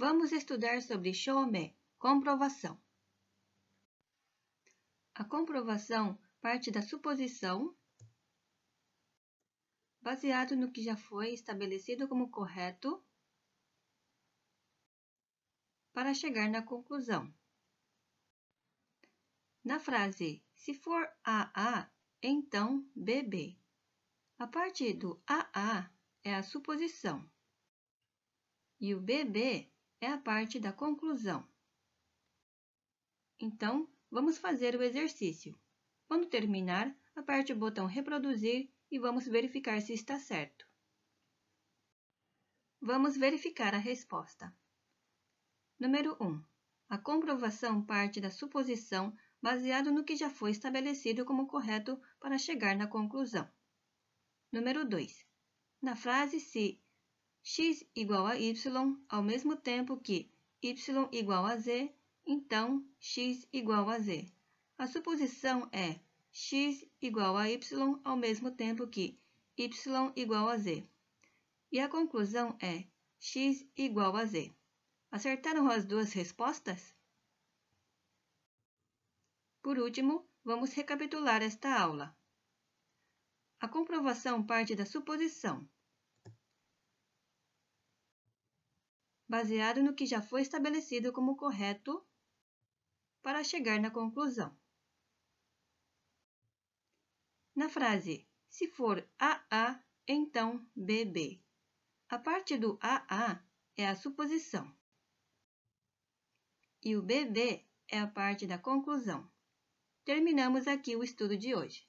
Vamos estudar sobre Shomé, comprovação. A comprovação parte da suposição baseado no que já foi estabelecido como correto para chegar na conclusão. Na frase, se for AA, então BB. A parte do AA é a suposição e o BB é a parte da conclusão. Então, vamos fazer o exercício. Quando terminar, aperte o botão reproduzir e vamos verificar se está certo. Vamos verificar a resposta. Número 1. A comprovação parte da suposição baseado no que já foi estabelecido como correto para chegar na conclusão. Número 2. Na frase se x igual a y ao mesmo tempo que y igual a z, então x igual a z. A suposição é x igual a y ao mesmo tempo que y igual a z. E a conclusão é x igual a z. Acertaram as duas respostas? Por último, vamos recapitular esta aula. A comprovação parte da suposição. baseado no que já foi estabelecido como correto para chegar na conclusão. Na frase se for AA, então BB. A parte do AA é a suposição e o BB é a parte da conclusão. Terminamos aqui o estudo de hoje.